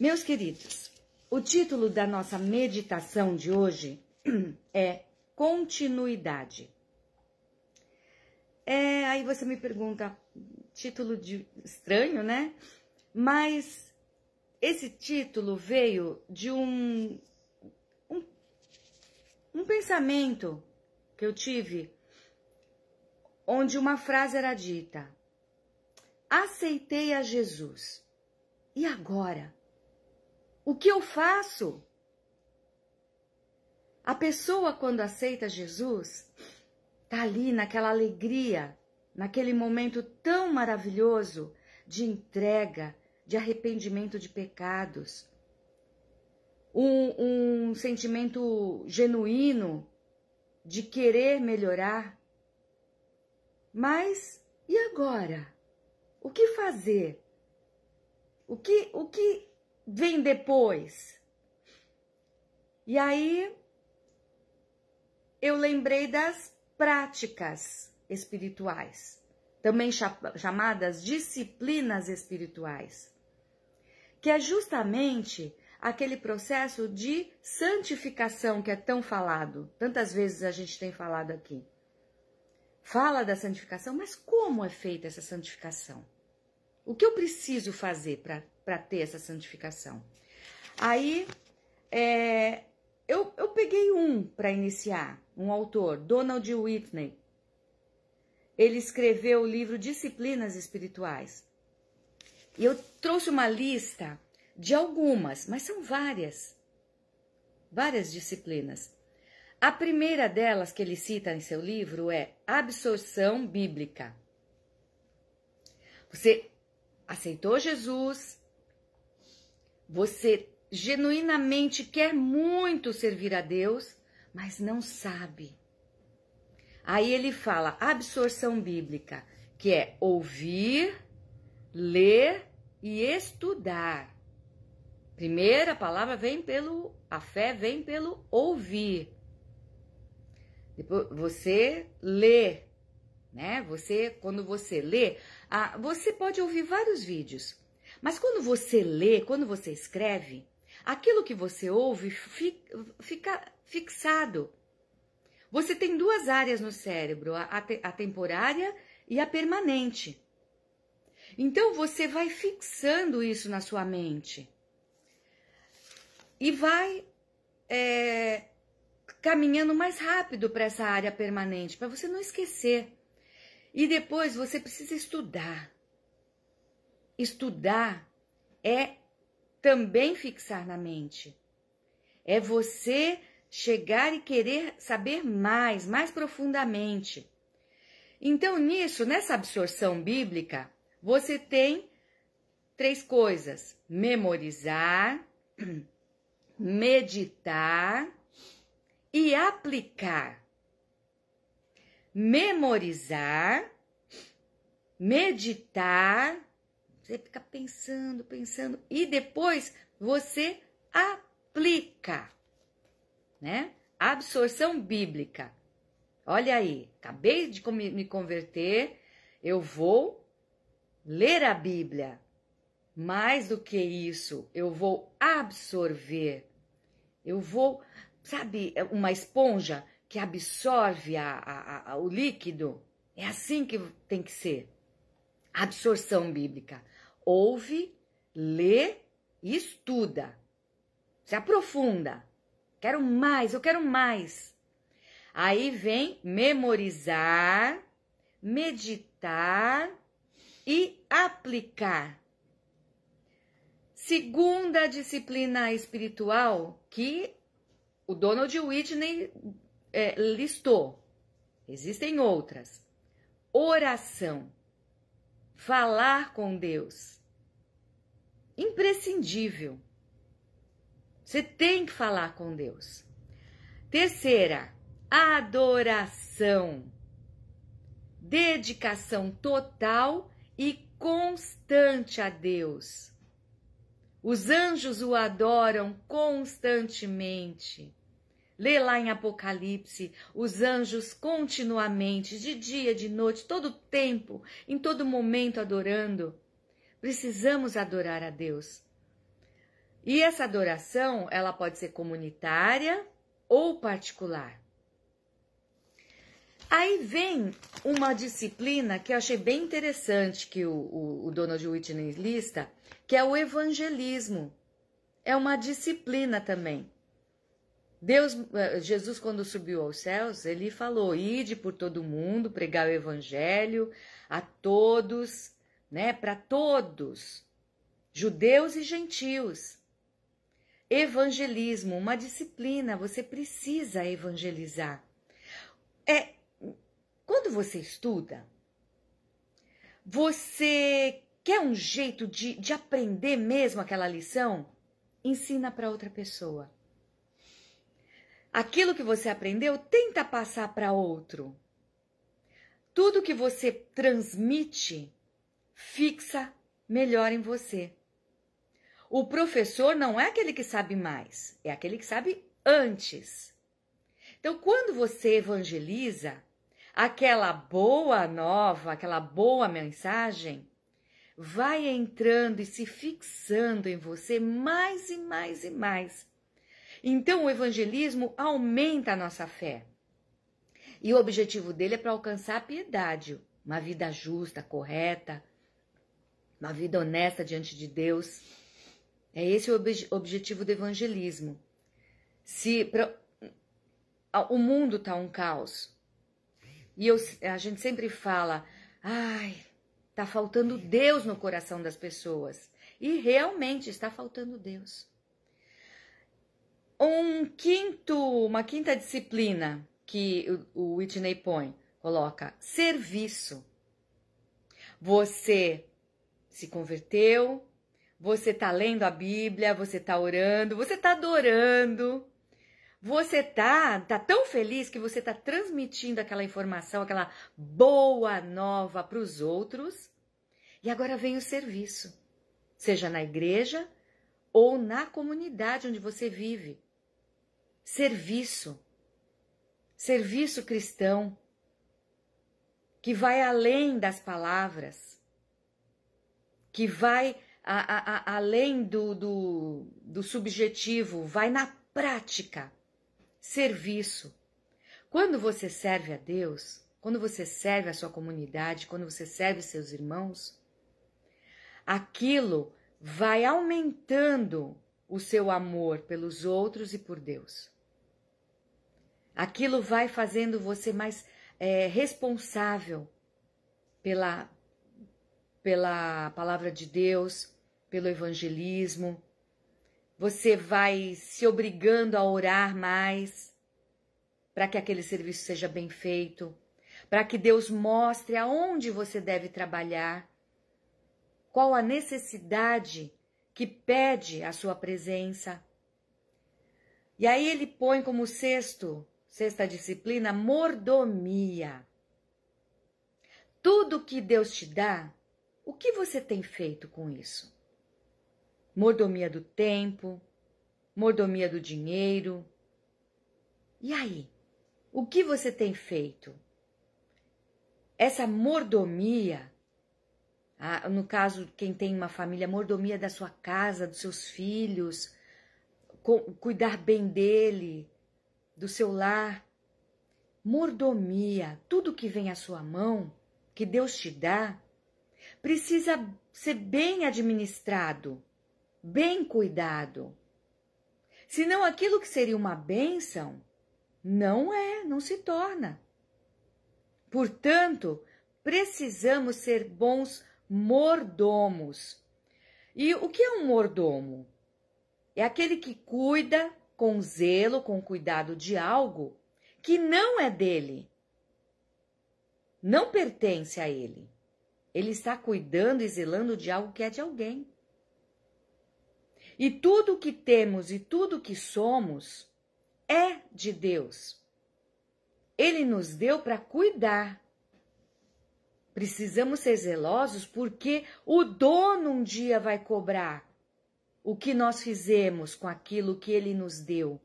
Meus queridos, o título da nossa meditação de hoje é Continuidade. É, aí você me pergunta, título de, estranho, né? Mas esse título veio de um, um, um pensamento que eu tive, onde uma frase era dita: Aceitei a Jesus. E agora? O que eu faço? A pessoa, quando aceita Jesus, está ali naquela alegria, naquele momento tão maravilhoso de entrega, de arrependimento de pecados, um, um sentimento genuíno de querer melhorar. Mas e agora? O que fazer? O que, o que vem depois? E aí eu lembrei das práticas espirituais, também chamadas disciplinas espirituais, que é justamente aquele processo de santificação que é tão falado, tantas vezes a gente tem falado aqui. Fala da santificação, mas como é feita essa santificação? O que eu preciso fazer para para ter essa santificação. Aí é, eu, eu peguei um para iniciar, um autor, Donald Whitney. Ele escreveu o livro Disciplinas Espirituais. E eu trouxe uma lista de algumas, mas são várias, várias disciplinas. A primeira delas que ele cita em seu livro é absorção bíblica. Você aceitou Jesus, você genuinamente quer muito servir a Deus, mas não sabe. Aí ele fala absorção bíblica, que é ouvir, ler e estudar. Primeira palavra vem pelo a fé vem pelo ouvir. Depois você lê, né? Você quando você lê, ah, você pode ouvir vários vídeos. Mas quando você lê, quando você escreve, aquilo que você ouve fica fixado. Você tem duas áreas no cérebro, a, temporária e a permanente. Então você vai fixando isso na sua mente e vai é, caminhando mais rápido para essa área permanente, para você não esquecer. E depois você precisa estudar, Estudar é também fixar na mente. É você chegar e querer saber mais, mais profundamente. Então, nisso, nessa absorção bíblica, você tem três coisas: memorizar, meditar e aplicar. Memorizar, meditar você fica pensando, pensando e depois você aplica, né? Absorção bíblica. Olha aí, acabei de me converter, eu vou ler a Bíblia. Mais do que isso, eu vou absorver. Eu vou, sabe, é uma esponja que absorve a, a, a, o líquido. É assim que tem que ser absorção bíblica. Ouve, lê e estuda. Se aprofunda. Quero mais, eu quero mais. Aí vem memorizar, meditar e aplicar. Segunda disciplina espiritual que o Donald Whitney é, listou. Existem outras. Oração falar com Deus. Imprescindível. Você tem que falar com Deus. Terceira, adoração. Dedicação total e constante a Deus. Os anjos o adoram constantemente. Lê lá em Apocalipse, os anjos continuamente, de dia, de noite, todo tempo, em todo momento adorando. Precisamos adorar a Deus. E essa adoração, ela pode ser comunitária ou particular. Aí vem uma disciplina que eu achei bem interessante que o, o, o Donald Whitney lista, que é o evangelismo. É uma disciplina também. Deus, eh, Jesus, quando subiu aos céus, ele falou: ide por todo mundo, pregar o evangelho a todos, né? Para todos, judeus e gentios. Evangelismo, uma disciplina, você precisa evangelizar. É quando você estuda, você quer um jeito de, de aprender mesmo aquela lição? Ensina para outra pessoa. Aquilo que você aprendeu, tenta passar para outro. Tudo que você transmite fixa melhor em você. O professor não é aquele que sabe mais, é aquele que sabe antes. Então, quando você evangeliza, aquela boa nova, aquela boa mensagem vai entrando e se fixando em você mais e mais e mais. Então o evangelismo aumenta a nossa fé. E o objetivo dele é para alcançar a piedade, uma vida justa, correta, uma vida honesta diante de Deus. É esse o ob objetivo do evangelismo. Se pra, o mundo está um caos. E eu, a gente sempre fala: "Ai, está faltando Deus no coração das pessoas". E realmente está faltando Deus um quinto, uma quinta disciplina que o, Whitney põe, coloca serviço. Você se converteu, você tá lendo a Bíblia, você tá orando, você tá adorando. Você tá, tá tão feliz que você tá transmitindo aquela informação, aquela boa nova para os outros. E agora vem o serviço, seja na igreja ou na comunidade onde você vive serviço, serviço cristão, que vai além das palavras, que vai a, a, a, além do, do, do subjetivo, vai na prática, serviço. Quando você serve a Deus, quando você serve a sua comunidade, quando você serve seus irmãos, aquilo vai aumentando o seu amor pelos outros e por Deus. Aquilo vai fazendo você mais é, responsável pela, pela palavra de Deus, pelo evangelismo. Você vai se obrigando a orar mais para que aquele serviço seja bem feito, para que Deus mostre aonde você deve trabalhar, qual a necessidade que pede a sua presença. E aí ele põe como sexto Sexta disciplina, mordomia. Tudo que Deus te dá, o que você tem feito com isso? Mordomia do tempo, mordomia do dinheiro. E aí? O que você tem feito? Essa mordomia, no caso, quem tem uma família, mordomia da sua casa, dos seus filhos, cuidar bem dele, do seu lar, mordomia, tudo que vem à sua mão, que Deus te dá, precisa ser bem administrado, bem cuidado. Senão aquilo que seria uma bênção, não é, não se torna. Portanto, precisamos ser bons mordomos. E o que é um mordomo? É aquele que cuida, com zelo, com cuidado de algo que não é dele, não pertence a ele. Ele está cuidando e zelando de algo que é de alguém. E tudo o que temos e tudo o que somos é de Deus. Ele nos deu para cuidar. Precisamos ser zelosos porque o dono um dia vai cobrar o que nós fizemos com aquilo que ele nos deu.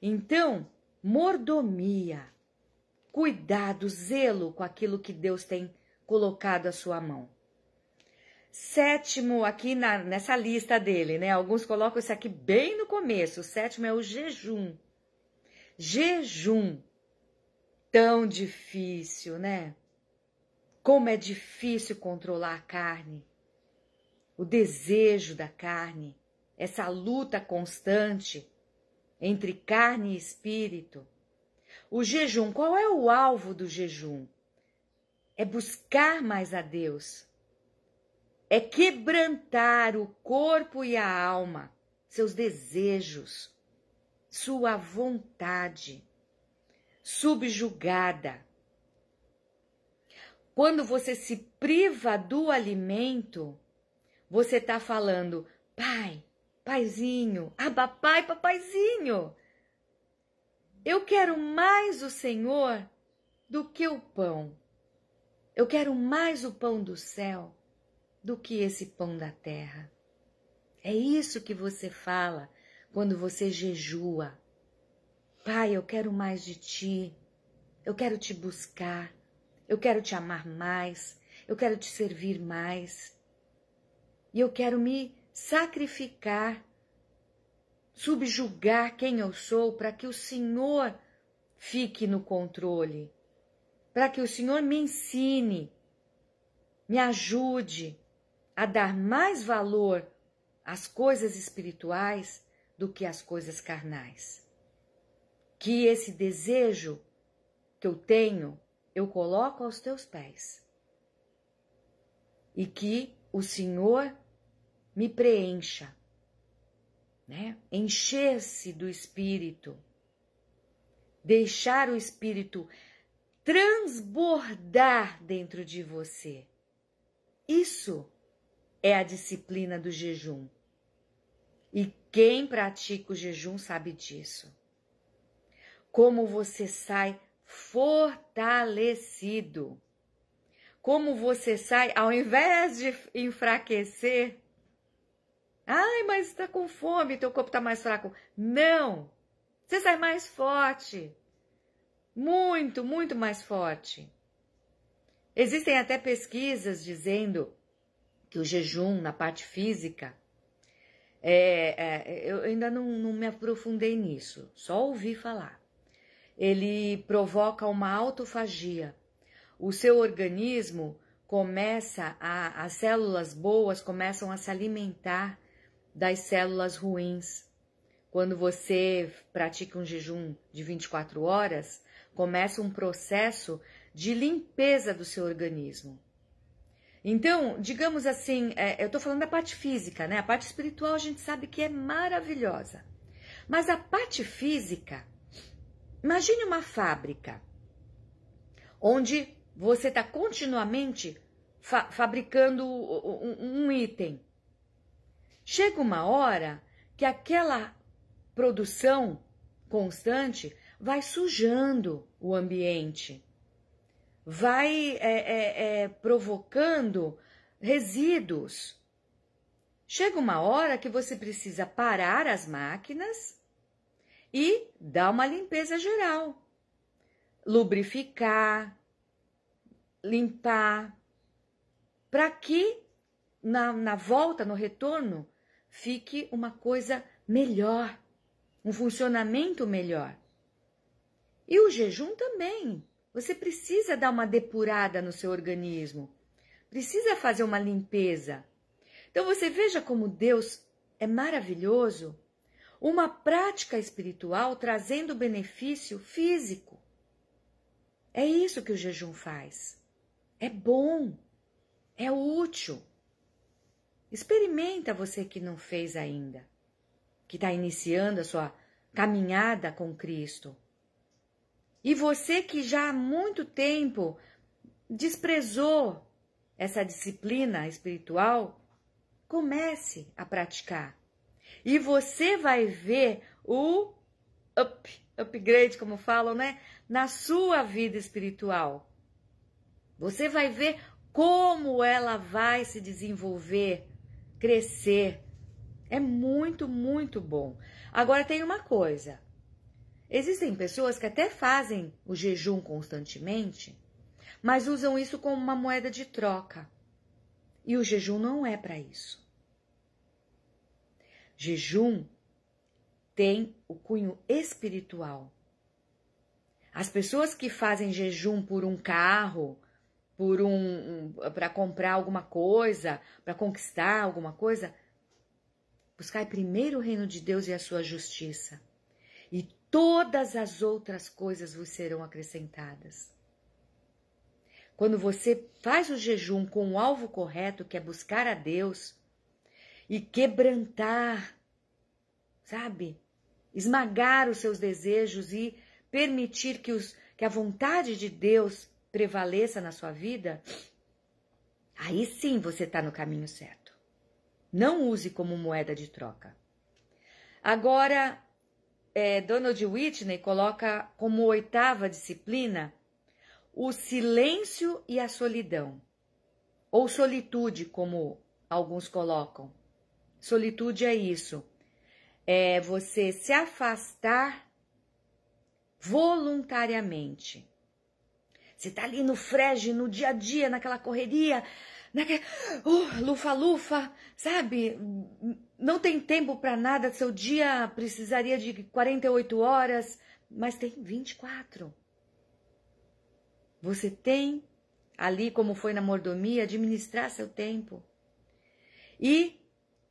Então, mordomia, cuidado, zelo com aquilo que Deus tem colocado à sua mão. Sétimo, aqui na, nessa lista dele, né? Alguns colocam isso aqui bem no começo. O sétimo é o jejum. Jejum. Tão difícil, né? Como é difícil controlar a carne o desejo da carne, essa luta constante entre carne e espírito. O jejum, qual é o alvo do jejum? É buscar mais a Deus. É quebrantar o corpo e a alma, seus desejos, sua vontade subjugada. Quando você se priva do alimento, você está falando, pai, paizinho, abapai, papaizinho. Eu quero mais o Senhor do que o pão. Eu quero mais o pão do céu do que esse pão da terra. É isso que você fala quando você jejua. Pai, eu quero mais de ti. Eu quero te buscar. Eu quero te amar mais. Eu quero te servir mais. E eu quero me sacrificar, subjugar quem eu sou para que o Senhor fique no controle, para que o Senhor me ensine, me ajude a dar mais valor às coisas espirituais do que às coisas carnais. Que esse desejo que eu tenho, eu coloco aos teus pés. E que o Senhor me preencha, né? Encher-se do espírito, deixar o espírito transbordar dentro de você. Isso é a disciplina do jejum. E quem pratica o jejum sabe disso. Como você sai fortalecido. Como você sai, ao invés de enfraquecer, Ai, mas está com fome, teu corpo está mais fraco. Não! Você sai mais forte. Muito, muito mais forte. Existem até pesquisas dizendo que o jejum na parte física. É, é, eu ainda não, não me aprofundei nisso, só ouvi falar. Ele provoca uma autofagia. O seu organismo começa a. As células boas começam a se alimentar das células ruins. Quando você pratica um jejum de 24 horas, começa um processo de limpeza do seu organismo. Então, digamos assim, é, eu estou falando da parte física, né? A parte espiritual a gente sabe que é maravilhosa. Mas a parte física, imagine uma fábrica onde você está continuamente fa fabricando um, um item. Chega uma hora que aquela produção constante vai sujando o ambiente, vai é, é, é, provocando resíduos. Chega uma hora que você precisa parar as máquinas e dar uma limpeza geral. Lubrificar, limpar, para que na, na volta, no retorno, fique uma coisa melhor, um funcionamento melhor. E o jejum também. Você precisa dar uma depurada no seu organismo, precisa fazer uma limpeza. Então você veja como Deus é maravilhoso. Uma prática espiritual trazendo benefício físico. É isso que o jejum faz. É bom, é útil. Experimenta você que não fez ainda, que está iniciando a sua caminhada com Cristo. E você que já há muito tempo desprezou essa disciplina espiritual, comece a praticar. E você vai ver o up, upgrade, como falam, né? Na sua vida espiritual. Você vai ver como ela vai se desenvolver crescer. É muito, muito bom. Agora tem uma coisa. Existem pessoas que até fazem o jejum constantemente, mas usam isso como uma moeda de troca. E o jejum não é para isso. Jejum tem o cunho espiritual. As pessoas que fazem jejum por um carro, por um, um para comprar alguma coisa, para conquistar alguma coisa, buscai primeiro o reino de Deus e a sua justiça, e todas as outras coisas vos serão acrescentadas. Quando você faz o jejum com o alvo correto, que é buscar a Deus e quebrantar, sabe? Esmagar os seus desejos e permitir que, os, que a vontade de Deus prevaleça na sua vida, aí sim você está no caminho certo. Não use como moeda de troca. Agora, é, Donald Whitney coloca como oitava disciplina o silêncio e a solidão, ou solitude, como alguns colocam. Solitude é isso, é você se afastar voluntariamente você está ali no frege, no dia a dia, naquela correria, naquela uh, lufa lufa, sabe? Não tem tempo para nada, seu dia precisaria de 48 horas, mas tem 24. Você tem ali como foi na mordomia administrar seu tempo. E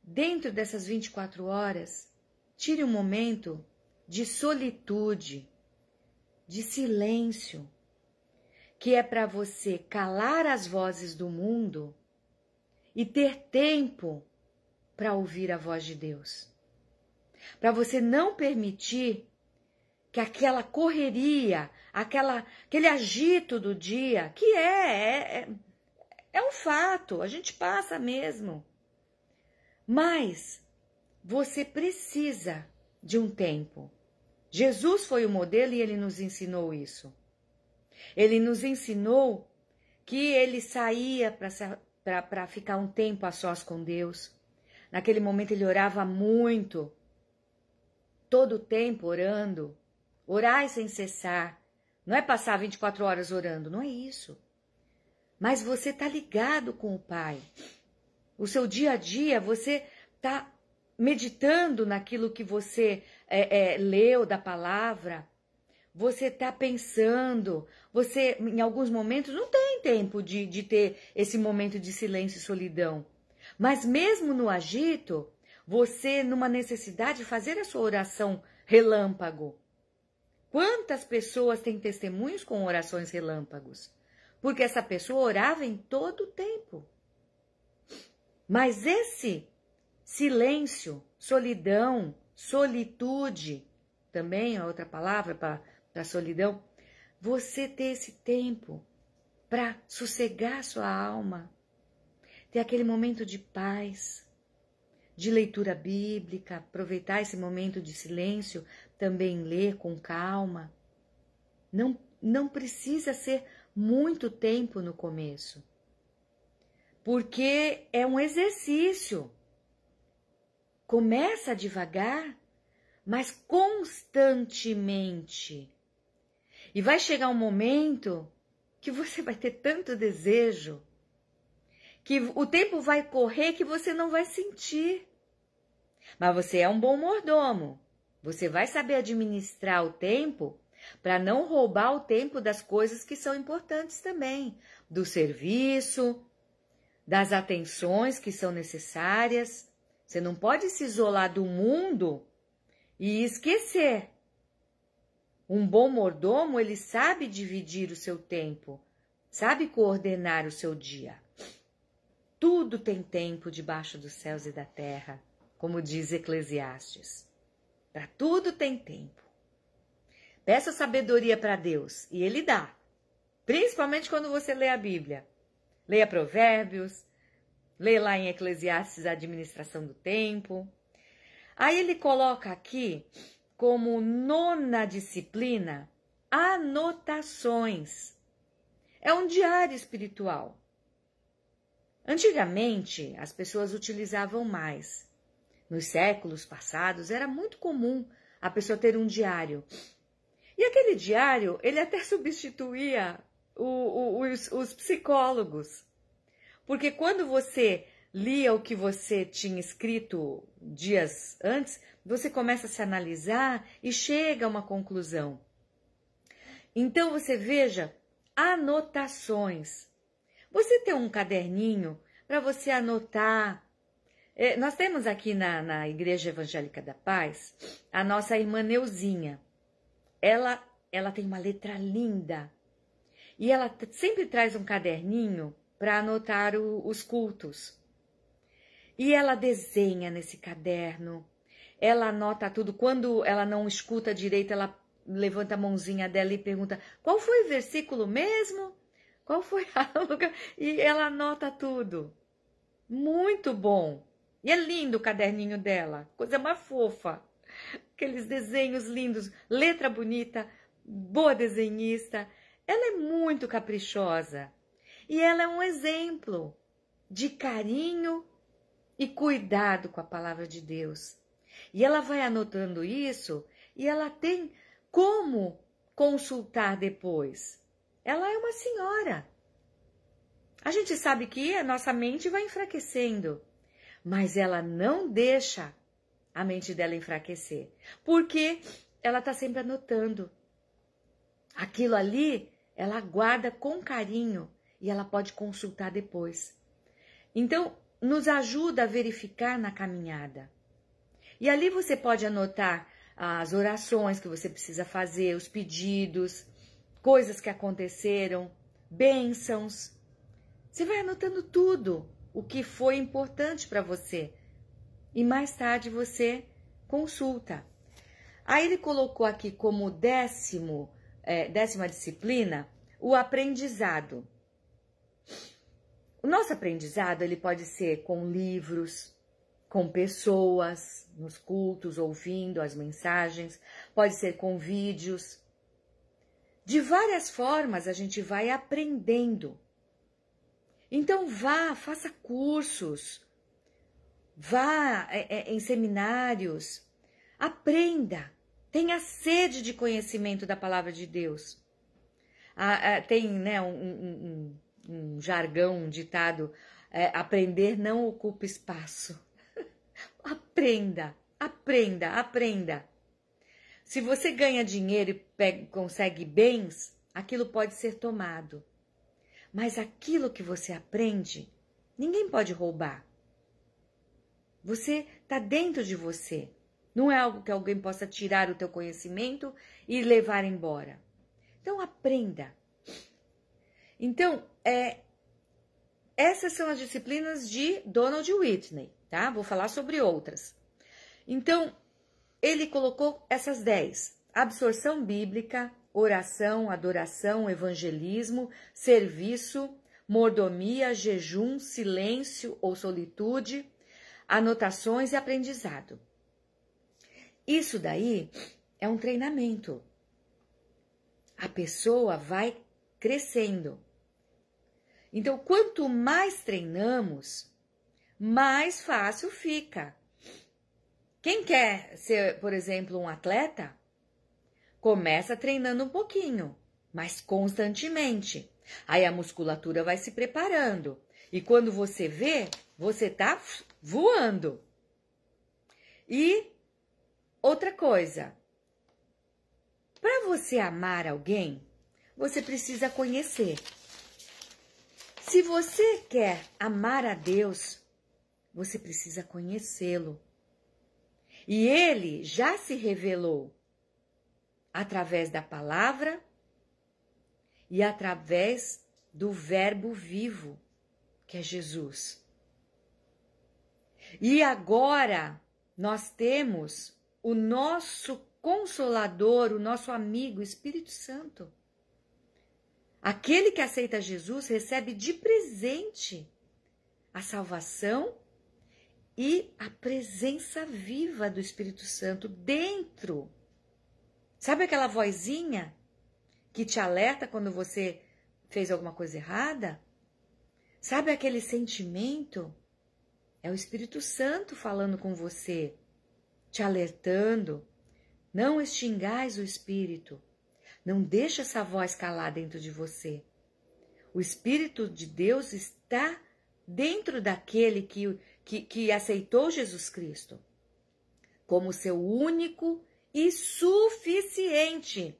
dentro dessas 24 horas, tire um momento de solitude, de silêncio que é para você calar as vozes do mundo e ter tempo para ouvir a voz de Deus. Para você não permitir que aquela correria, aquela, aquele agito do dia, que é, é, é, é um fato, a gente passa mesmo. Mas você precisa de um tempo. Jesus foi o modelo e ele nos ensinou isso. Ele nos ensinou que ele saía para ficar um tempo a sós com Deus. Naquele momento ele orava muito, todo o tempo orando. orar sem cessar. Não é passar 24 horas orando, não é isso. Mas você está ligado com o Pai. O seu dia a dia, você está meditando naquilo que você é, é, leu da palavra, você está pensando, você em alguns momentos não tem tempo de, de ter esse momento de silêncio e solidão. Mas mesmo no agito, você numa necessidade de fazer a sua oração relâmpago. Quantas pessoas têm testemunhos com orações relâmpagos? Porque essa pessoa orava em todo o tempo. Mas esse silêncio, solidão, solitude, também é outra palavra para da solidão, você ter esse tempo para sossegar sua alma, ter aquele momento de paz, de leitura bíblica, aproveitar esse momento de silêncio, também ler com calma. Não, não precisa ser muito tempo no começo, porque é um exercício. Começa devagar, mas constantemente e vai chegar um momento que você vai ter tanto desejo que o tempo vai correr que você não vai sentir. Mas você é um bom mordomo. Você vai saber administrar o tempo para não roubar o tempo das coisas que são importantes também, do serviço, das atenções que são necessárias. Você não pode se isolar do mundo e esquecer um bom mordomo, ele sabe dividir o seu tempo, sabe coordenar o seu dia. Tudo tem tempo debaixo dos céus e da terra, como diz Eclesiastes. Para tudo tem tempo. Peça sabedoria para Deus e Ele dá, principalmente quando você lê a Bíblia. Leia Provérbios, lê lá em Eclesiastes a administração do tempo. Aí ele coloca aqui como nona disciplina anotações. É um diário espiritual. Antigamente, as pessoas utilizavam mais. Nos séculos passados, era muito comum a pessoa ter um diário. E aquele diário, ele até substituía o, o, os, os psicólogos. Porque quando você lia o que você tinha escrito dias antes, você começa a se analisar e chega a uma conclusão. Então você veja anotações. Você tem um caderninho para você anotar. É, nós temos aqui na, na Igreja Evangélica da Paz a nossa irmã Neuzinha. Ela, ela tem uma letra linda e ela sempre traz um caderninho para anotar o, os cultos. E ela desenha nesse caderno. Ela anota tudo. Quando ela não escuta direito, ela levanta a mãozinha dela e pergunta: qual foi o versículo mesmo? Qual foi a lugar? E ela anota tudo. Muito bom. E é lindo o caderninho dela. Coisa mais fofa. Aqueles desenhos lindos, letra bonita, boa desenhista. Ela é muito caprichosa. E ela é um exemplo de carinho e cuidado com a palavra de Deus. E ela vai anotando isso e ela tem como consultar depois. Ela é uma senhora. A gente sabe que a nossa mente vai enfraquecendo, mas ela não deixa a mente dela enfraquecer, porque ela está sempre anotando. Aquilo ali ela guarda com carinho e ela pode consultar depois. Então, nos ajuda a verificar na caminhada. E ali você pode anotar ah, as orações que você precisa fazer, os pedidos, coisas que aconteceram, bênçãos. Você vai anotando tudo o que foi importante para você. E mais tarde você consulta. Aí ele colocou aqui como décimo, é, décima disciplina o aprendizado. O nosso aprendizado ele pode ser com livros, com pessoas, nos cultos, ouvindo as mensagens, pode ser com vídeos. De várias formas a gente vai aprendendo. Então vá, faça cursos, vá é, é, em seminários, aprenda, tenha sede de conhecimento da palavra de Deus. Ah, ah tem né, um, um um jargão, um ditado, é, aprender não ocupa espaço. aprenda, aprenda, aprenda. Se você ganha dinheiro e pega, consegue bens, aquilo pode ser tomado. Mas aquilo que você aprende, ninguém pode roubar. Você está dentro de você. Não é algo que alguém possa tirar o teu conhecimento e levar embora. Então aprenda. Então, é, essas são as disciplinas de Donald Whitney, tá? Vou falar sobre outras. Então, ele colocou essas dez: absorção bíblica, oração, adoração, evangelismo, serviço, mordomia, jejum, silêncio ou solitude, anotações e aprendizado. Isso daí é um treinamento. A pessoa vai crescendo então, quanto mais treinamos, mais fácil fica. Quem quer ser, por exemplo, um atleta, começa treinando um pouquinho, mas constantemente. Aí a musculatura vai se preparando. E quando você vê, você tá voando. E outra coisa, para você amar alguém, você precisa conhecer. Se você quer amar a Deus, você precisa conhecê-lo. E ele já se revelou através da palavra e através do Verbo vivo, que é Jesus. E agora nós temos o nosso consolador, o nosso amigo Espírito Santo. Aquele que aceita Jesus recebe de presente a salvação e a presença viva do Espírito Santo dentro. Sabe aquela vozinha que te alerta quando você fez alguma coisa errada? Sabe aquele sentimento? É o Espírito Santo falando com você, te alertando. Não extingais o Espírito. Não deixe essa voz calar dentro de você. O Espírito de Deus está dentro daquele que, que, que aceitou Jesus Cristo como seu único e suficiente.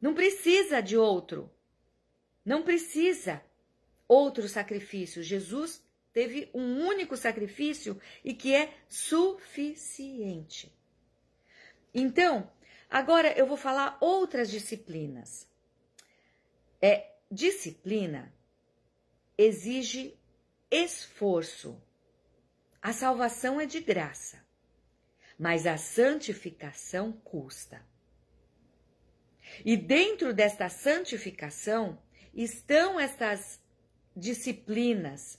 Não precisa de outro. Não precisa outro sacrifício. Jesus teve um único sacrifício e que é suficiente. Então, Agora eu vou falar outras disciplinas. É, disciplina exige esforço. A salvação é de graça, mas a santificação custa. E dentro desta santificação estão estas disciplinas,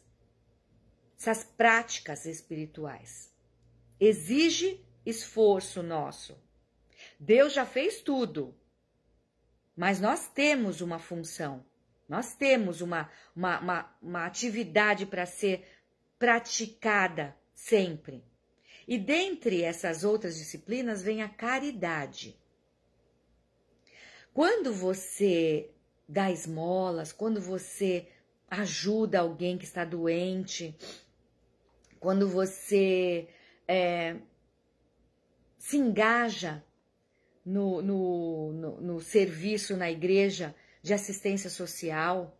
essas práticas espirituais. Exige esforço nosso. Deus já fez tudo. Mas nós temos uma função, nós temos uma, uma, uma, uma atividade para ser praticada sempre. E dentre essas outras disciplinas vem a caridade. Quando você dá esmolas, quando você ajuda alguém que está doente, quando você é, se engaja no, no, no, no serviço na igreja de assistência social.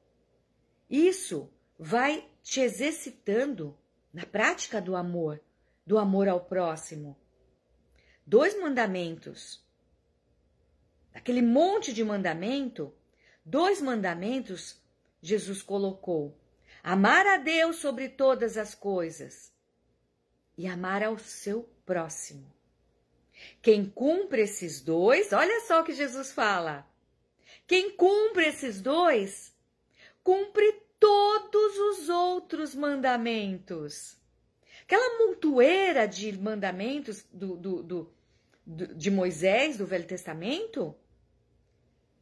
Isso vai te exercitando na prática do amor, do amor ao próximo. Dois mandamentos. Aquele monte de mandamento, dois mandamentos Jesus colocou: amar a Deus sobre todas as coisas e amar ao seu próximo. Quem cumpre esses dois, olha só o que Jesus fala. Quem cumpre esses dois, cumpre todos os outros mandamentos. Aquela montoeira de mandamentos do, do, do, do de Moisés, do Velho Testamento,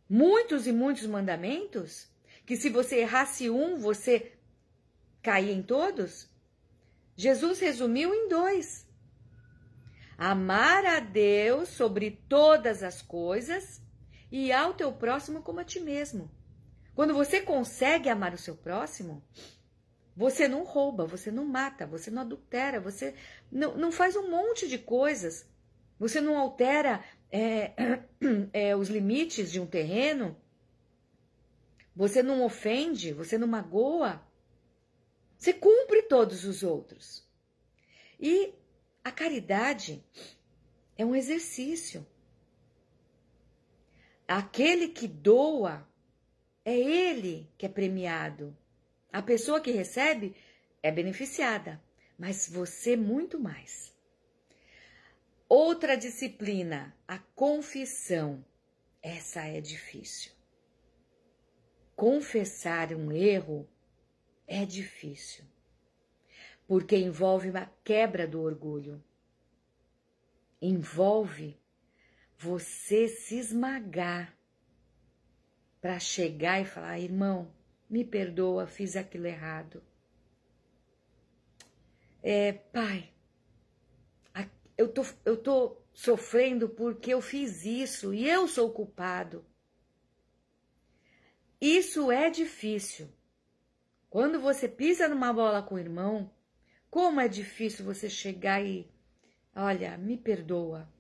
muitos e muitos mandamentos, que se você errasse um, você caía em todos. Jesus resumiu em dois Amar a Deus sobre todas as coisas e ao teu próximo como a ti mesmo. Quando você consegue amar o seu próximo, você não rouba, você não mata, você não adultera, você não, não faz um monte de coisas. Você não altera é, é, os limites de um terreno. Você não ofende, você não magoa. Você cumpre todos os outros. E a caridade é um exercício. Aquele que doa é ele que é premiado. A pessoa que recebe é beneficiada, mas você muito mais. Outra disciplina, a confissão. Essa é difícil. Confessar um erro é difícil porque envolve uma quebra do orgulho. Envolve você se esmagar para chegar e falar: ah, irmão, me perdoa, fiz aquilo errado. É, pai, eu tô, eu tô sofrendo porque eu fiz isso e eu sou culpado. Isso é difícil. Quando você pisa numa bola com o irmão, como é difícil você chegar e, olha, me perdoa.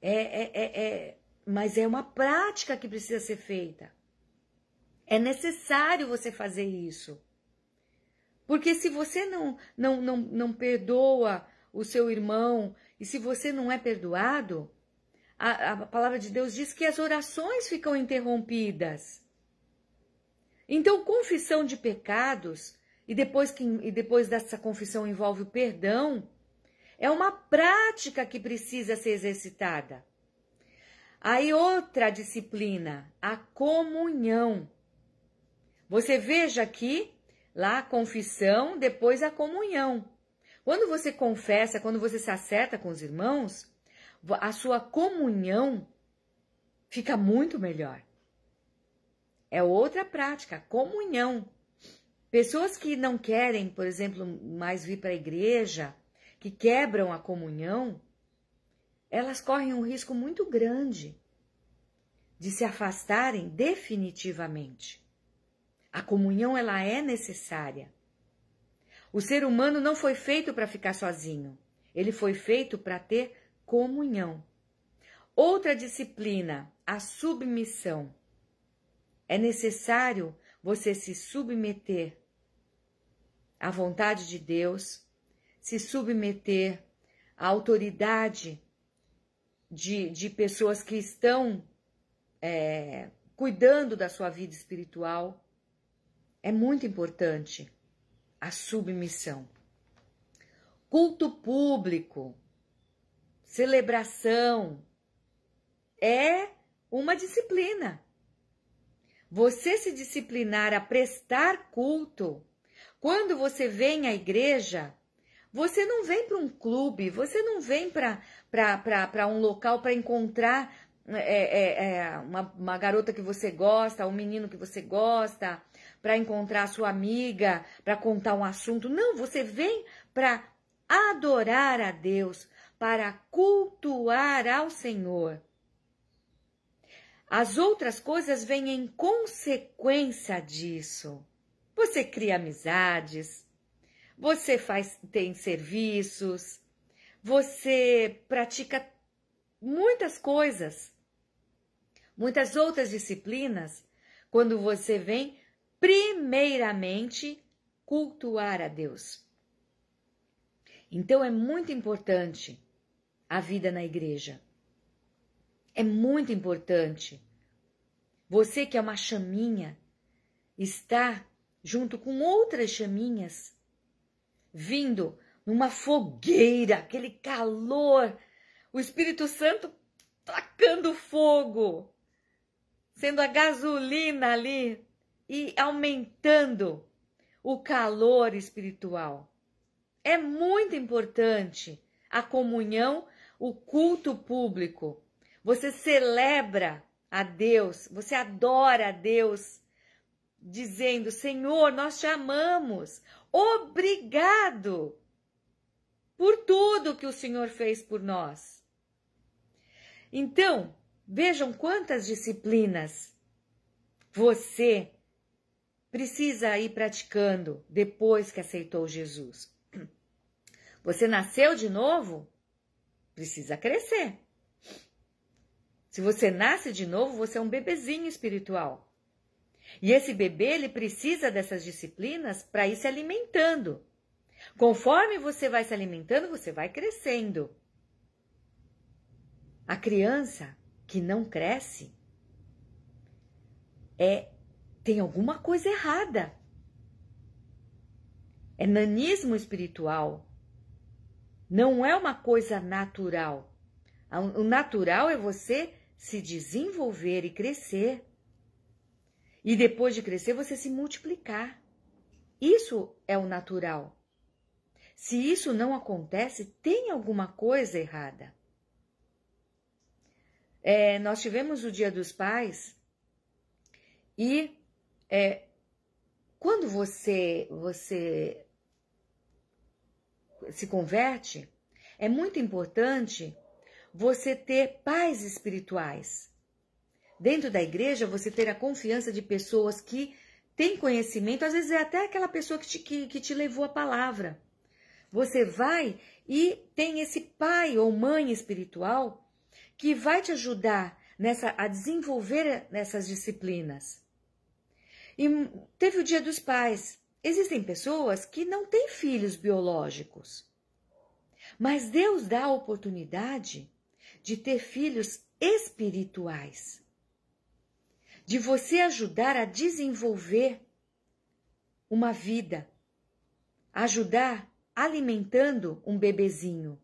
É, é, é, é, mas é uma prática que precisa ser feita. É necessário você fazer isso. Porque se você não, não, não, não perdoa o seu irmão e se você não é perdoado, a, a palavra de Deus diz que as orações ficam interrompidas. Então, confissão de pecados e depois, que, e depois dessa confissão envolve o perdão, é uma prática que precisa ser exercitada. Aí outra disciplina, a comunhão. Você veja aqui, lá a confissão, depois a comunhão. Quando você confessa, quando você se acerta com os irmãos, a sua comunhão fica muito melhor. É outra prática, comunhão. Pessoas que não querem, por exemplo, mais vir para a igreja, que quebram a comunhão, elas correm um risco muito grande de se afastarem definitivamente. A comunhão ela é necessária. O ser humano não foi feito para ficar sozinho. Ele foi feito para ter comunhão. Outra disciplina, a submissão. É necessário você se submeter à vontade de Deus, se submeter à autoridade de, de pessoas que estão é, cuidando da sua vida espiritual. É muito importante a submissão. Culto público, celebração, é uma disciplina. Você se disciplinar a prestar culto quando você vem à igreja, você não vem para um clube, você não vem para um local para encontrar é, é, é, uma, uma garota que você gosta, um menino que você gosta, para encontrar sua amiga, para contar um assunto. Não, você vem para adorar a Deus, para cultuar ao Senhor. As outras coisas vêm em consequência disso. Você cria amizades, você faz tem serviços, você pratica muitas coisas, muitas outras disciplinas, quando você vem primeiramente cultuar a Deus. Então é muito importante a vida na igreja. É muito importante. Você que é uma chaminha, está junto com outras chaminhas, vindo numa fogueira, aquele calor, o Espírito Santo tacando fogo, sendo a gasolina ali e aumentando o calor espiritual. É muito importante a comunhão, o culto público. Você celebra a Deus, você adora a Deus dizendo: Senhor, nós te amamos, obrigado por tudo que o Senhor fez por nós. Então, vejam quantas disciplinas você precisa ir praticando depois que aceitou Jesus. Você nasceu de novo? Precisa crescer. Se você nasce de novo, você é um bebezinho espiritual. E esse bebê, ele precisa dessas disciplinas para ir se alimentando. Conforme você vai se alimentando, você vai crescendo. A criança que não cresce é tem alguma coisa errada. É nanismo espiritual. Não é uma coisa natural. O natural é você se desenvolver e crescer. E depois de crescer, você se multiplicar. Isso é o natural. Se isso não acontece, tem alguma coisa errada. É, nós tivemos o Dia dos Pais e é, quando você você se converte, é muito importante você ter pais espirituais dentro da igreja, você ter a confiança de pessoas que têm conhecimento, às vezes é até aquela pessoa que te, que, que te levou a palavra. Você vai e tem esse pai ou mãe espiritual que vai te ajudar nessa a desenvolver nessas disciplinas. E teve o Dia dos Pais. Existem pessoas que não têm filhos biológicos. Mas Deus dá a oportunidade de ter filhos espirituais de você ajudar a desenvolver uma vida, ajudar alimentando um bebezinho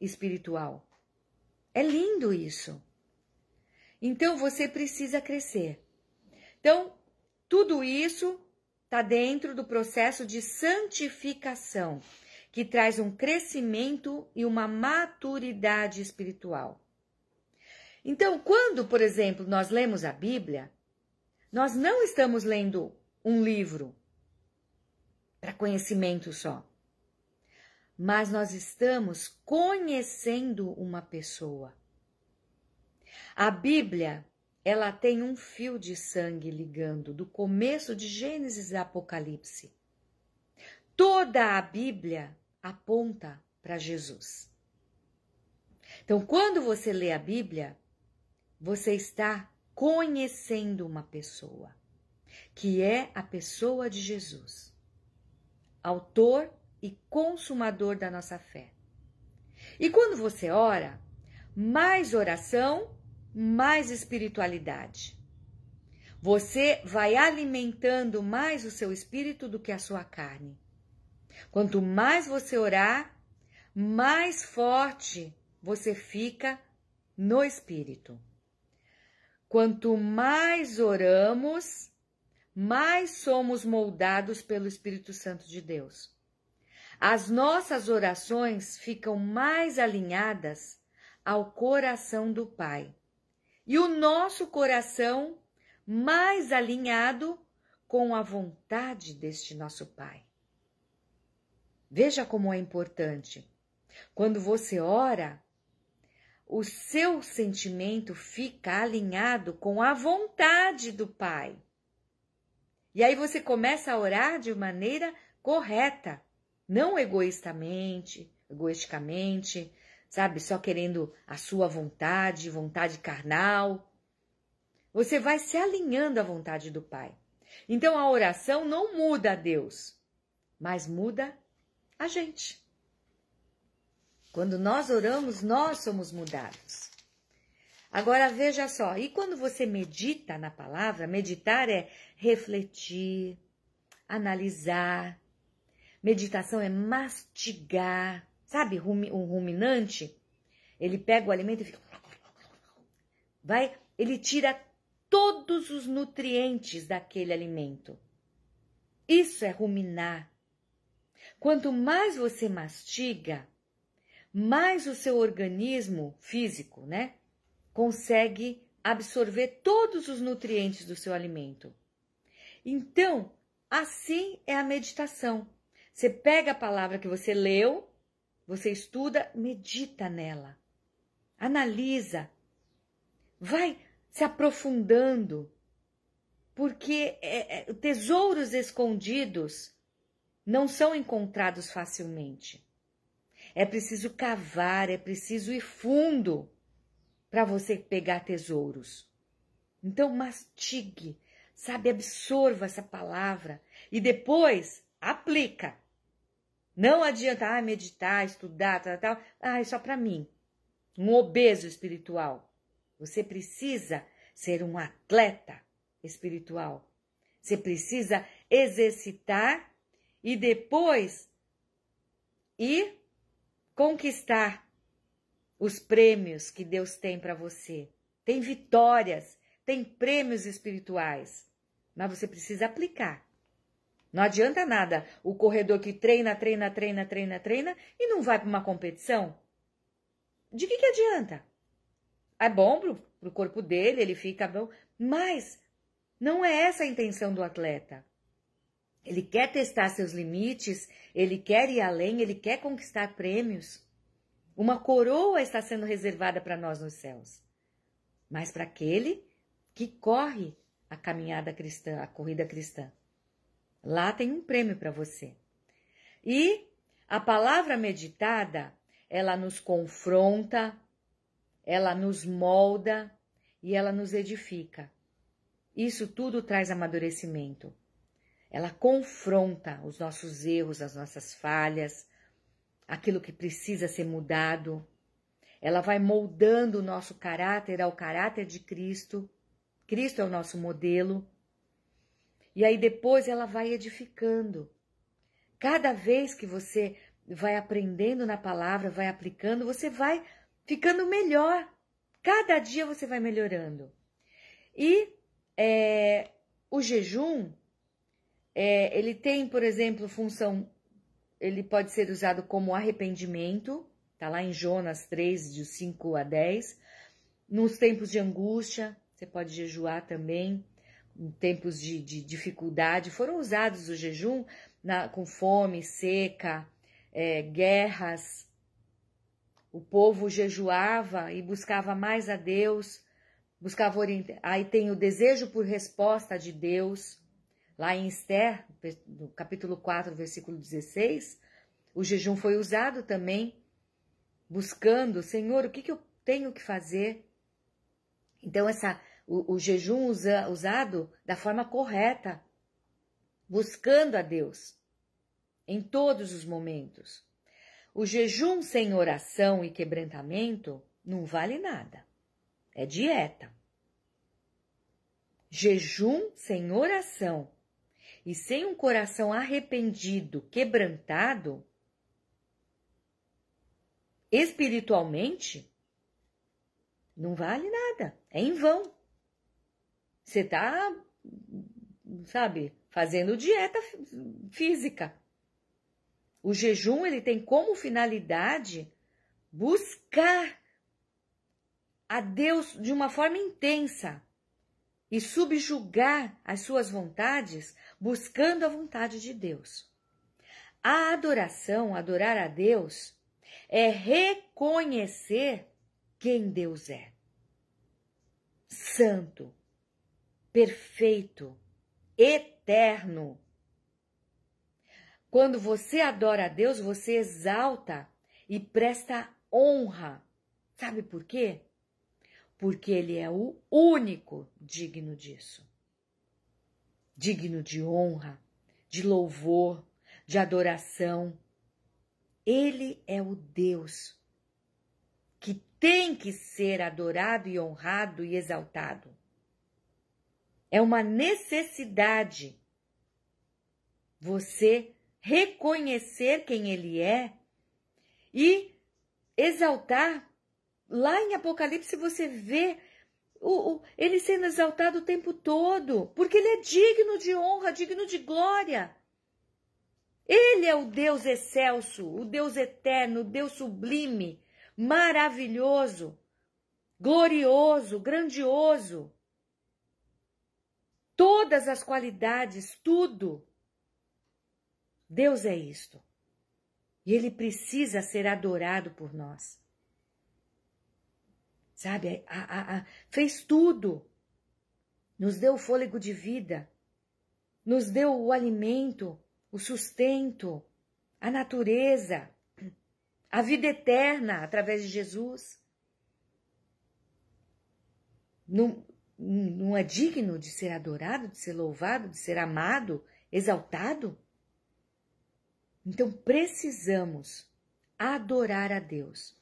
espiritual. É lindo isso. Então você precisa crescer. Então, tudo isso está dentro do processo de santificação, que traz um crescimento e uma maturidade espiritual. Então, quando, por exemplo, nós lemos a Bíblia, nós não estamos lendo um livro para conhecimento só, mas nós estamos conhecendo uma pessoa. A Bíblia, ela tem um fio de sangue ligando do começo de Gênesis a Apocalipse. Toda a Bíblia aponta para Jesus. Então, quando você lê a Bíblia, você está conhecendo uma pessoa, que é a pessoa de Jesus, autor e consumador da nossa fé. E quando você ora, mais oração, mais espiritualidade. Você vai alimentando mais o seu espírito do que a sua carne. Quanto mais você orar, mais forte você fica no espírito. Quanto mais oramos, mais somos moldados pelo Espírito Santo de Deus. As nossas orações ficam mais alinhadas ao coração do Pai. E o nosso coração mais alinhado com a vontade deste nosso Pai. Veja como é importante. Quando você ora, o seu sentimento fica alinhado com a vontade do Pai. E aí você começa a orar de maneira correta, não egoístamente, egoisticamente, sabe, só querendo a sua vontade, vontade carnal. Você vai se alinhando à vontade do Pai. Então a oração não muda a Deus, mas muda a gente. Quando nós oramos, nós somos mudados. Agora veja só, e quando você medita na palavra, meditar é refletir, analisar. Meditação é mastigar. Sabe, um ruminante, ele pega o alimento e fica vai, ele tira todos os nutrientes daquele alimento. Isso é ruminar. Quanto mais você mastiga, mais o seu organismo físico, né, consegue absorver todos os nutrientes do seu alimento. Então, assim é a meditação. Você pega a palavra que você leu, você estuda, medita nela, analisa, vai se aprofundando, porque é, é, tesouros escondidos não são encontrados facilmente. É preciso cavar, é preciso ir fundo para você pegar tesouros. Então, mastigue, sabe, absorva essa palavra e depois aplica. Não adianta ah, meditar, estudar, tal, tal. Ah, é só para mim. Um obeso espiritual. Você precisa ser um atleta espiritual. Você precisa exercitar e depois ir conquistar os prêmios que Deus tem para você. Tem vitórias, tem prêmios espirituais, mas você precisa aplicar. Não adianta nada o corredor que treina, treina, treina, treina, treina e não vai para uma competição. De que, que adianta? É bom para o corpo dele, ele fica bom, mas não é essa a intenção do atleta. Ele quer testar seus limites, ele quer ir além, ele quer conquistar prêmios. Uma coroa está sendo reservada para nós nos céus. Mas para aquele que corre a caminhada cristã, a corrida cristã. Lá tem um prêmio para você. E a palavra meditada, ela nos confronta, ela nos molda e ela nos edifica. Isso tudo traz amadurecimento ela confronta os nossos erros, as nossas falhas, aquilo que precisa ser mudado. Ela vai moldando o nosso caráter ao caráter de Cristo. Cristo é o nosso modelo. E aí depois ela vai edificando. Cada vez que você vai aprendendo na palavra, vai aplicando, você vai ficando melhor. Cada dia você vai melhorando. E é, o jejum é, ele tem, por exemplo, função, ele pode ser usado como arrependimento, tá lá em Jonas 3, de 5 a 10. Nos tempos de angústia, você pode jejuar também, em tempos de, de dificuldade. Foram usados o jejum na, com fome, seca, é, guerras. O povo jejuava e buscava mais a Deus, buscava Aí tem o desejo por resposta de Deus. Lá em Esther, no capítulo 4, versículo 16, o jejum foi usado também, buscando, Senhor, o que, que eu tenho que fazer? Então, essa, o, o jejum usa, usado da forma correta, buscando a Deus em todos os momentos. O jejum sem oração e quebrantamento não vale nada. É dieta. Jejum sem oração e sem um coração arrependido, quebrantado, espiritualmente, não vale nada, é em vão. Você está, sabe, fazendo dieta física. O jejum ele tem como finalidade buscar a Deus de uma forma intensa e subjugar as suas vontades, buscando a vontade de Deus. A adoração, adorar a Deus, é reconhecer quem Deus é. Santo, perfeito, eterno. Quando você adora a Deus, você exalta e presta honra. Sabe por quê? porque ele é o único digno disso. Digno de honra, de louvor, de adoração. Ele é o Deus que tem que ser adorado e honrado e exaltado. É uma necessidade você reconhecer quem ele é e exaltar lá em Apocalipse você vê o, o, ele sendo exaltado o tempo todo, porque ele é digno de honra, digno de glória. Ele é o Deus excelso, o Deus eterno, o Deus sublime, maravilhoso, glorioso, grandioso. Todas as qualidades, tudo. Deus é isto. E ele precisa ser adorado por nós sabe? A, a, a, fez tudo. Nos deu o fôlego de vida, nos deu o alimento, o sustento, a natureza, a vida eterna através de Jesus. Não, não é digno de ser adorado, de ser louvado, de ser amado, exaltado? Então precisamos adorar a Deus.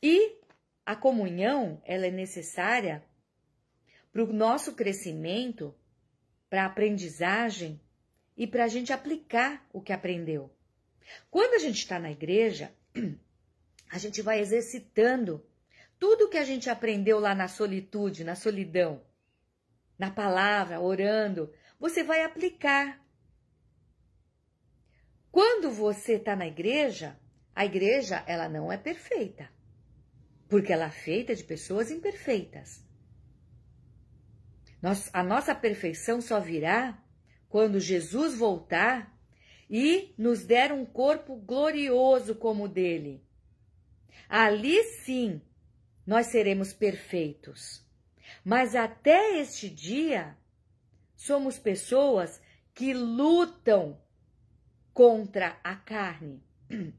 E a comunhão, ela é necessária para o nosso crescimento, para a aprendizagem e para a gente aplicar o que aprendeu. Quando a gente está na igreja, a gente vai exercitando tudo que a gente aprendeu lá na solitude, na solidão, na palavra, orando, você vai aplicar. Quando você está na igreja, a igreja ela não é perfeita porque ela é feita de pessoas imperfeitas. a nossa perfeição só virá quando Jesus voltar e nos der um corpo glorioso como o dele. Ali sim nós seremos perfeitos. Mas até este dia, somos pessoas que lutam contra a carne.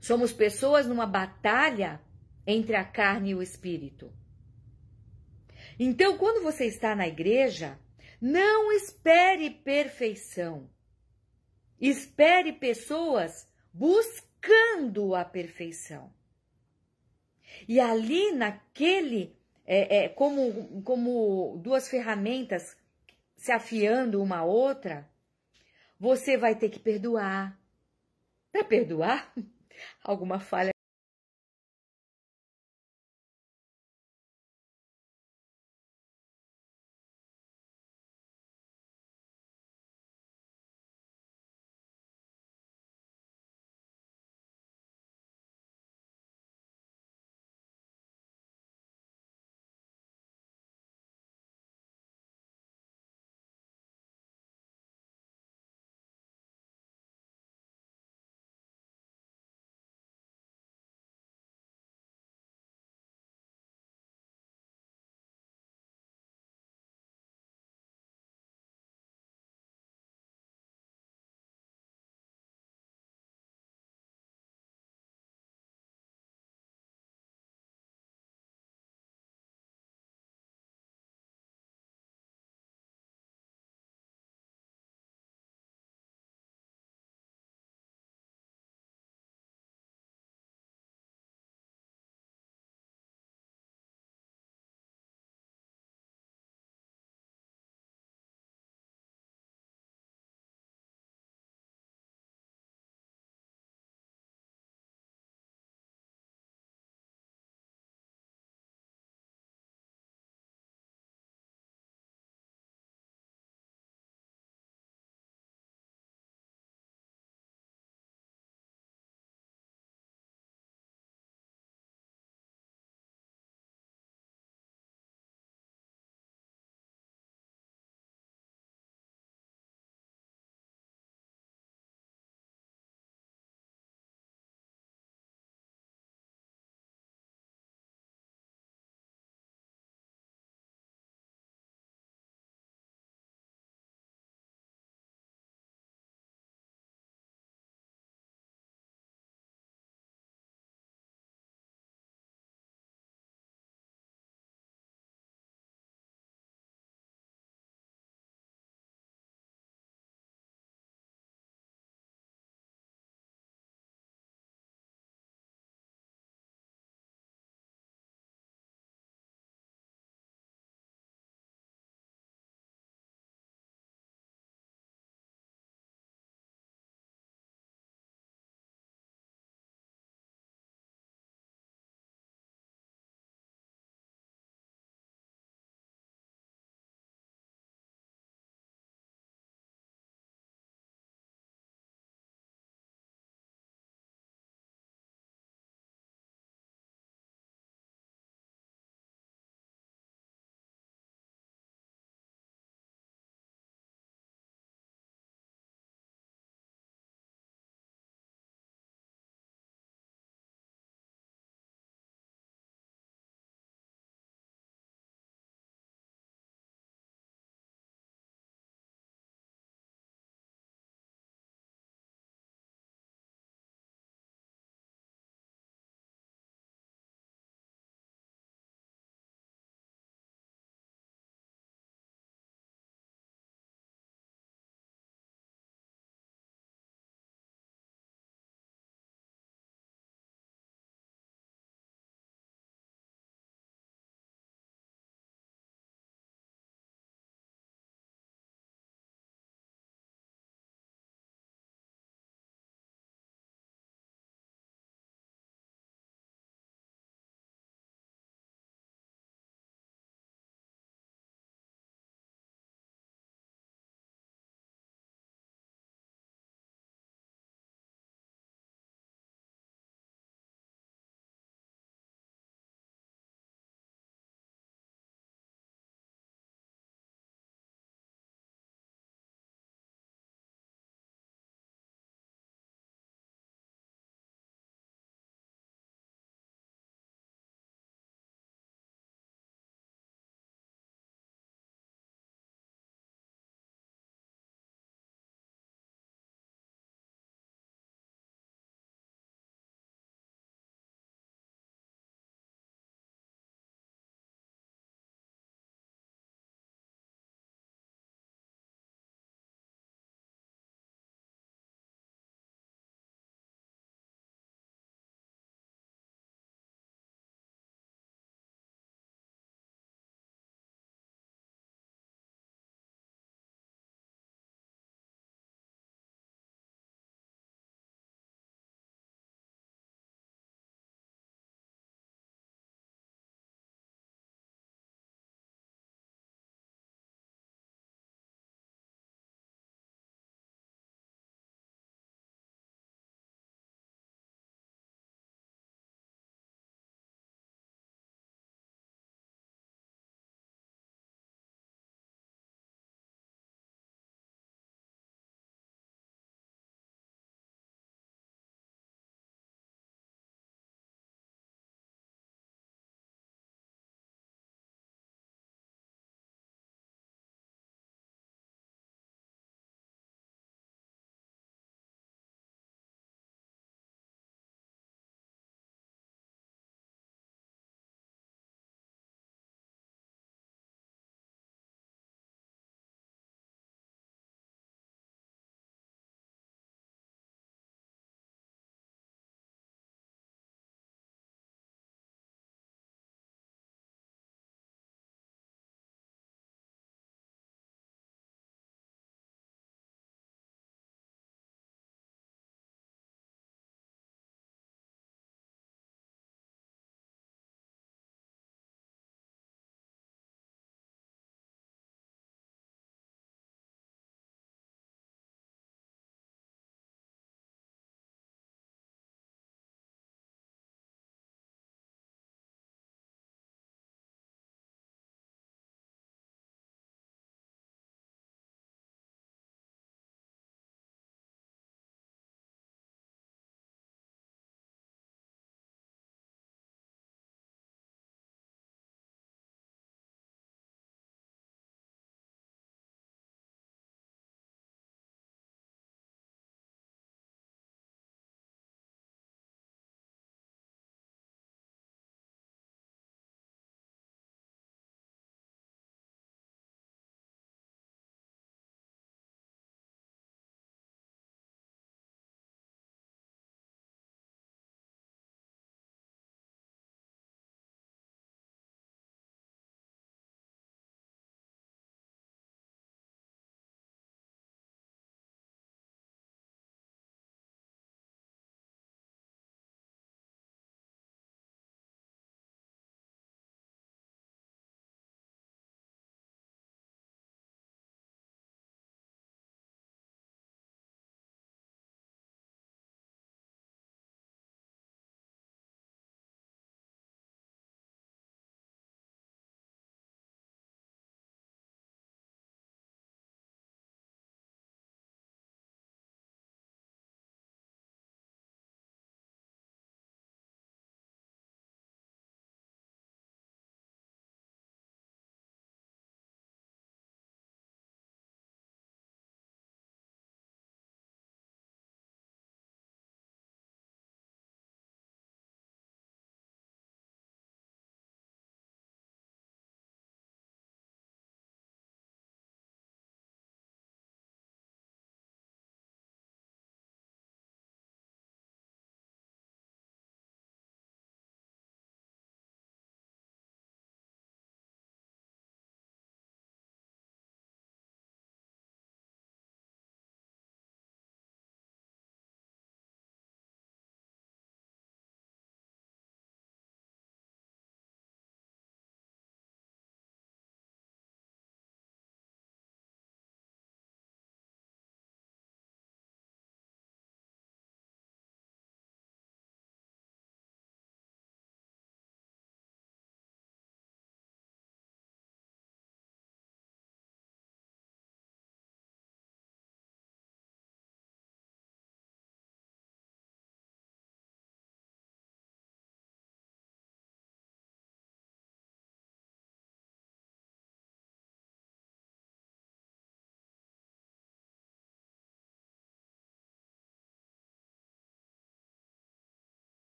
Somos pessoas numa batalha entre a carne e o espírito. Então, quando você está na igreja, não espere perfeição. Espere pessoas buscando a perfeição. E ali naquele, é, é, como, como duas ferramentas se afiando uma à outra, você vai ter que perdoar. Para perdoar alguma falha